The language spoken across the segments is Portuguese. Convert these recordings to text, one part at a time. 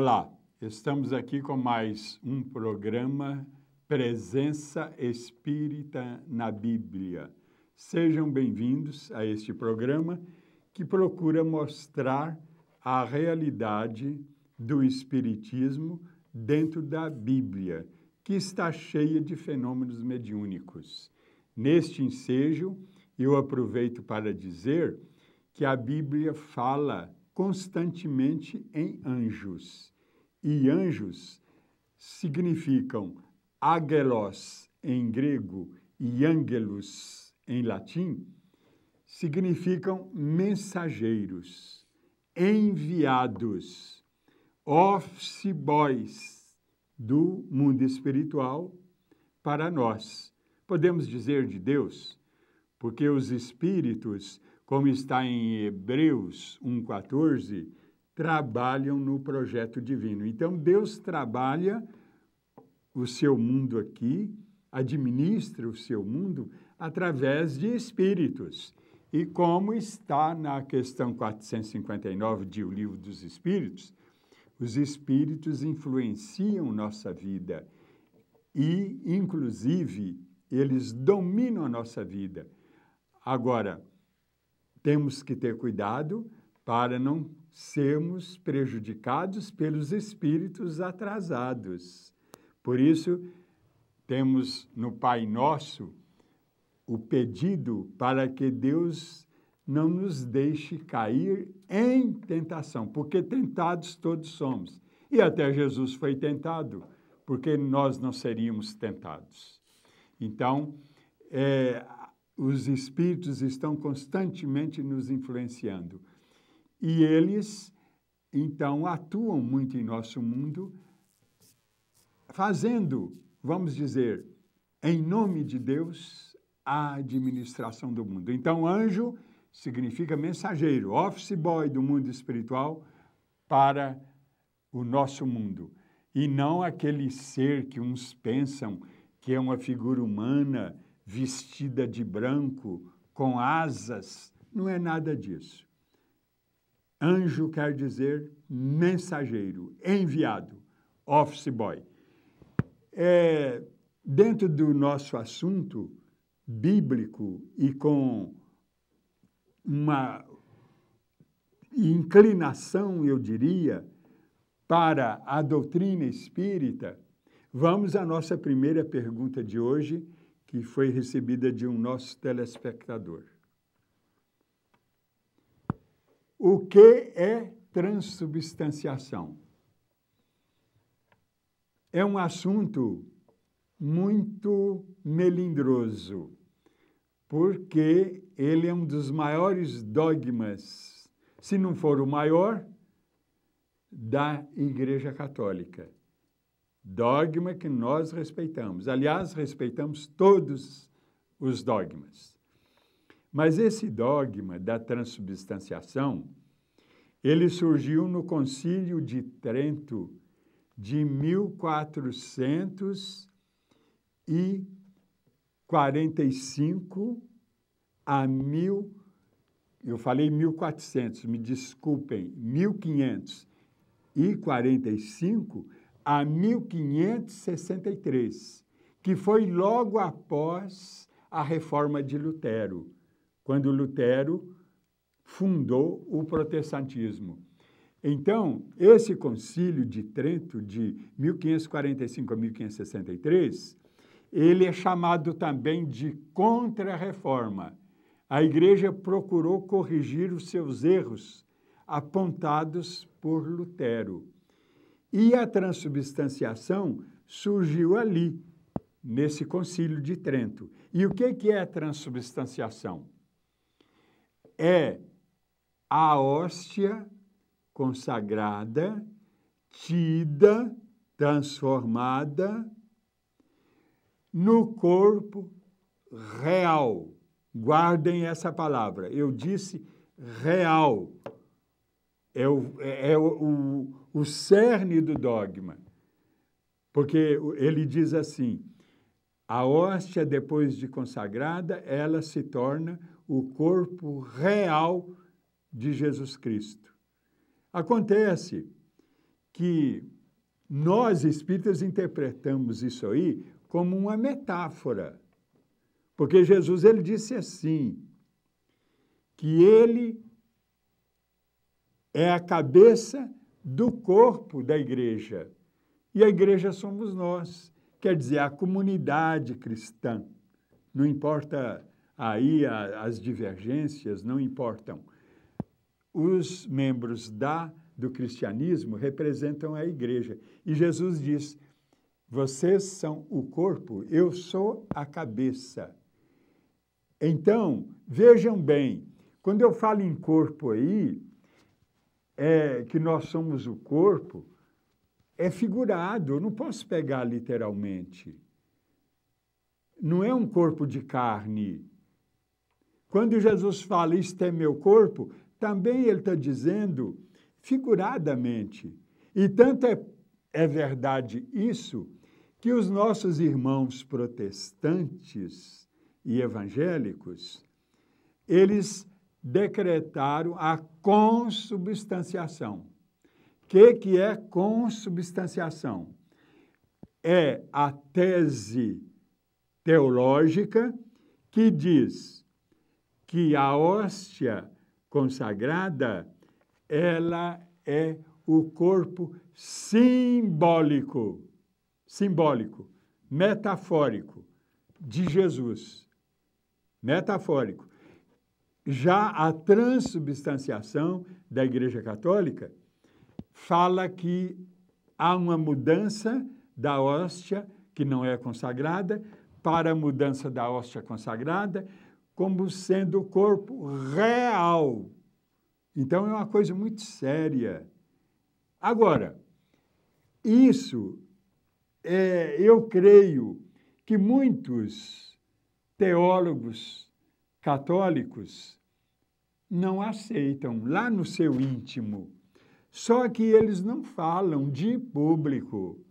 Olá, estamos aqui com mais um programa Presença Espírita na Bíblia. Sejam bem-vindos a este programa que procura mostrar a realidade do Espiritismo dentro da Bíblia, que está cheia de fenômenos mediúnicos. Neste ensejo, eu aproveito para dizer que a Bíblia fala constantemente em anjos. E anjos significam agelos em grego e angelus em latim, significam mensageiros, enviados, office boys do mundo espiritual para nós. Podemos dizer de Deus, porque os espíritos como está em Hebreus 1,14, trabalham no projeto divino. Então, Deus trabalha o seu mundo aqui, administra o seu mundo através de espíritos. E como está na questão 459 de O Livro dos Espíritos, os espíritos influenciam nossa vida e, inclusive, eles dominam a nossa vida. Agora, temos que ter cuidado para não sermos prejudicados pelos espíritos atrasados. Por isso, temos no Pai Nosso o pedido para que Deus não nos deixe cair em tentação, porque tentados todos somos. E até Jesus foi tentado, porque nós não seríamos tentados. Então, é, os espíritos estão constantemente nos influenciando. E eles, então, atuam muito em nosso mundo, fazendo, vamos dizer, em nome de Deus, a administração do mundo. Então, anjo significa mensageiro, office boy do mundo espiritual para o nosso mundo. E não aquele ser que uns pensam que é uma figura humana vestida de branco, com asas, não é nada disso. Anjo quer dizer mensageiro, enviado, office boy. É, dentro do nosso assunto bíblico e com uma inclinação, eu diria, para a doutrina espírita, vamos à nossa primeira pergunta de hoje, que foi recebida de um nosso telespectador. O que é transubstanciação? É um assunto muito melindroso, porque ele é um dos maiores dogmas, se não for o maior, da Igreja Católica. Dogma que nós respeitamos. Aliás, respeitamos todos os dogmas. Mas esse dogma da transubstanciação, ele surgiu no Concílio de Trento de 1445 a 1000, eu falei 1400, me desculpem, 1545 a 1563, que foi logo após a reforma de Lutero, quando Lutero fundou o protestantismo. Então, esse concílio de Trento, de 1545 a 1563, ele é chamado também de Contra-Reforma. A igreja procurou corrigir os seus erros apontados por Lutero. E a transubstanciação surgiu ali, nesse concílio de Trento. E o que é a transubstanciação? É a hóstia consagrada, tida, transformada no corpo real. Guardem essa palavra. Eu disse real. É o, é, é o, o cerne do dogma. Porque ele diz assim: a hóstia, depois de consagrada, ela se torna o corpo real de Jesus Cristo. Acontece que nós espíritas interpretamos isso aí como uma metáfora. Porque Jesus ele disse assim: que ele é a cabeça do corpo da igreja. E a igreja somos nós, quer dizer, a comunidade cristã. Não importa aí as divergências, não importam. Os membros da do cristianismo representam a igreja. E Jesus diz: vocês são o corpo, eu sou a cabeça. Então, vejam bem, quando eu falo em corpo aí, é, que nós somos o corpo, é figurado, eu não posso pegar literalmente. Não é um corpo de carne. Quando Jesus fala, isto é meu corpo, também ele está dizendo figuradamente. E tanto é, é verdade isso, que os nossos irmãos protestantes e evangélicos, eles decretaram a consubstanciação. O que, que é consubstanciação? É a tese teológica que diz que a hóstia consagrada ela é o corpo simbólico, simbólico, metafórico de Jesus. Metafórico já a transubstanciação da Igreja Católica fala que há uma mudança da hóstia que não é consagrada para a mudança da hóstia consagrada como sendo o corpo real. Então é uma coisa muito séria. Agora, isso é, eu creio que muitos teólogos católicos não aceitam lá no seu íntimo. Só que eles não falam de público.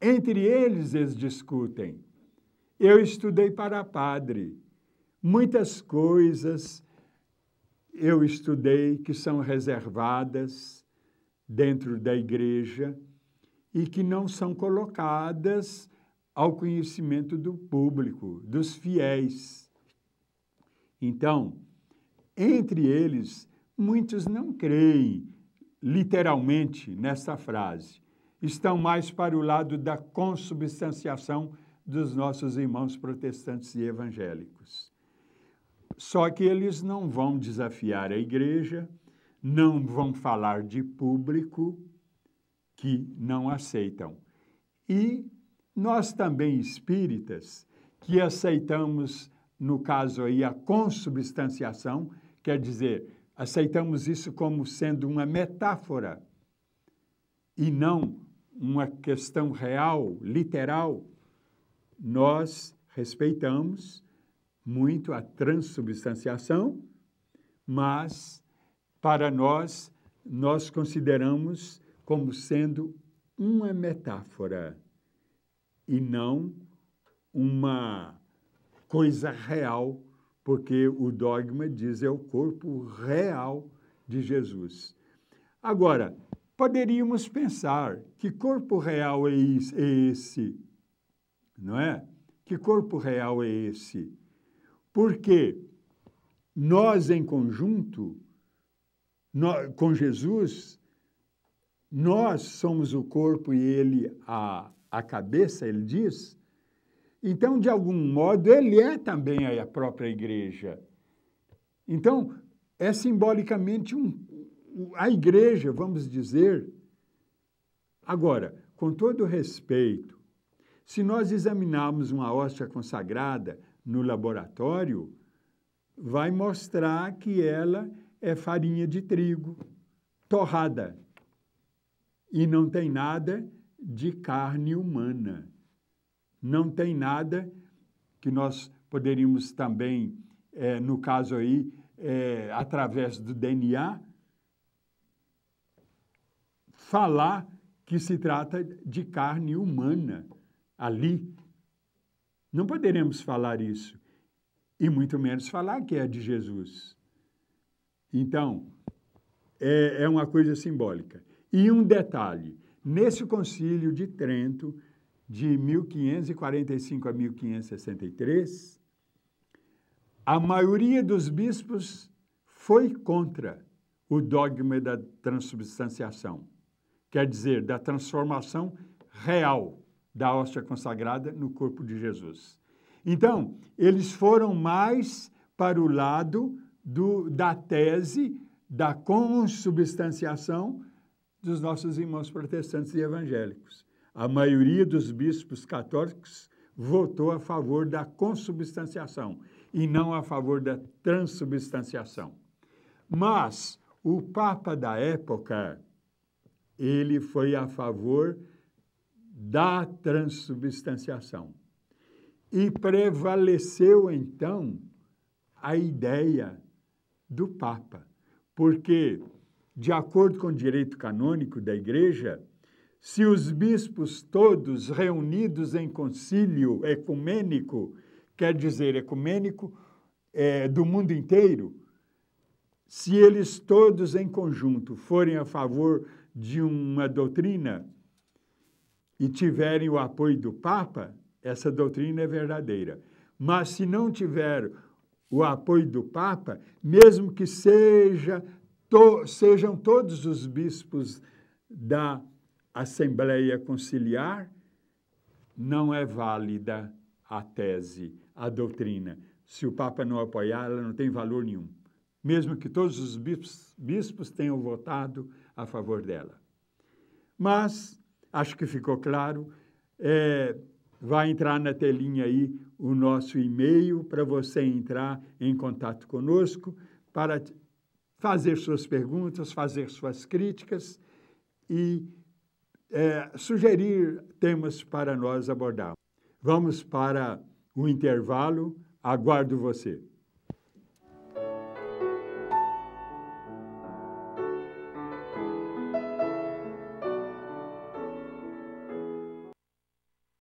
Entre eles, eles discutem. Eu estudei para padre. Muitas coisas eu estudei que são reservadas dentro da igreja e que não são colocadas ao conhecimento do público, dos fiéis. Então, entre eles, muitos não creem literalmente nessa frase. Estão mais para o lado da consubstanciação dos nossos irmãos protestantes e evangélicos. Só que eles não vão desafiar a igreja, não vão falar de público que não aceitam. E nós também espíritas que aceitamos no caso aí, a consubstanciação, quer dizer, aceitamos isso como sendo uma metáfora e não uma questão real, literal, nós respeitamos muito a transubstanciação, mas para nós, nós consideramos como sendo uma metáfora e não uma coisa real, porque o dogma diz é o corpo real de Jesus. Agora, poderíamos pensar que corpo real é, é esse, não é? Que corpo real é esse? Porque nós em conjunto, nós, com Jesus, nós somos o corpo e ele a, a cabeça, ele diz, então, de algum modo, ele é também a própria igreja. Então, é simbolicamente um, a igreja, vamos dizer. Agora, com todo respeito, se nós examinarmos uma hóstia consagrada no laboratório, vai mostrar que ela é farinha de trigo torrada e não tem nada de carne humana não tem nada que nós poderíamos também, é, no caso aí, é, através do DNA, falar que se trata de carne humana ali. Não poderemos falar isso, e muito menos falar que é de Jesus. Então, é, é uma coisa simbólica. E um detalhe: nesse concílio de Trento, de 1545 a 1563, a maioria dos bispos foi contra o dogma da transubstanciação, quer dizer, da transformação real da hóstia consagrada no corpo de Jesus. Então, eles foram mais para o lado do, da tese da consubstanciação dos nossos irmãos protestantes e evangélicos a maioria dos bispos católicos votou a favor da consubstanciação e não a favor da transubstanciação. Mas o Papa da época, ele foi a favor da transubstanciação. E prevaleceu então a ideia do Papa, porque, de acordo com o direito canônico da Igreja, se os bispos todos reunidos em concílio ecumênico, quer dizer, ecumênico é, do mundo inteiro, se eles todos em conjunto forem a favor de uma doutrina e tiverem o apoio do Papa, essa doutrina é verdadeira. Mas se não tiver o apoio do Papa, mesmo que seja to, sejam todos os bispos da Assembleia Conciliar, não é válida a tese, a doutrina. Se o Papa não apoiar, ela não tem valor nenhum, mesmo que todos os bispos, bispos tenham votado a favor dela. Mas, acho que ficou claro, é, vai entrar na telinha aí o nosso e-mail para você entrar em contato conosco, para fazer suas perguntas, fazer suas críticas e é, sugerir temas para nós abordar. Vamos para o intervalo, aguardo você.